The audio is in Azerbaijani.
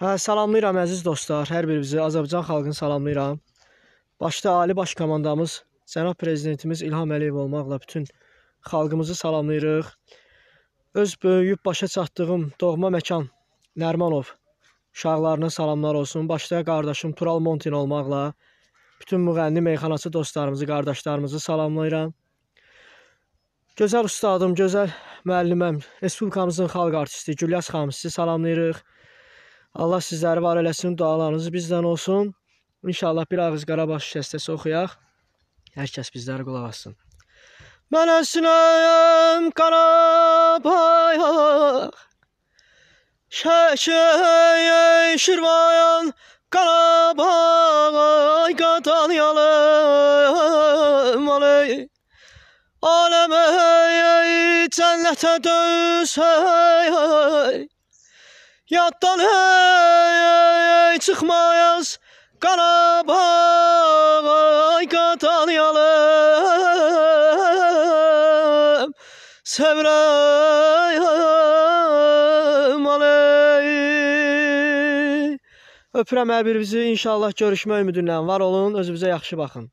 Hə, salamlayıram əziz dostlar, hər birimizi Azərbaycan xalqını salamlayıram. Başda Ali Baş komandamız, Cənab Prezidentimiz İlham Əliyev olmaqla bütün xalqımızı salamlayırıq. Öz böyüyüb başa çatdığım doğma məkan Nərmanov uşaqlarına salamlar olsun. Başda qardaşım Tural Montin olmaqla bütün müğənni meyxanaçı dostlarımızı, qardaşlarımızı salamlayıram. Gözəl ustadım, gözəl müəlliməm, Respublikamızın xalq artisti Gülyas Xamisi salamlayırıq. Allah sizləri var eləsin, dualarınız bizdən olsun. İnşallah bir ağız Qarabağ şikəstəsi oxuyaq. Hər kəs bizləri qulaq assın. Mən əsinəyəm Qarabağ Şəkəyə şirvayan Qarabağ Ay qadan yalım aley Aləmə cənnətə döz hey hey Yaddan hey, hey, hey çıxmayaz Qarabağ ay qatalıyalım Sevrəyəm aley Öpürəm hər birimizi inşallah görüşmək ümidinlə var olun özünüzə yaxşı baxın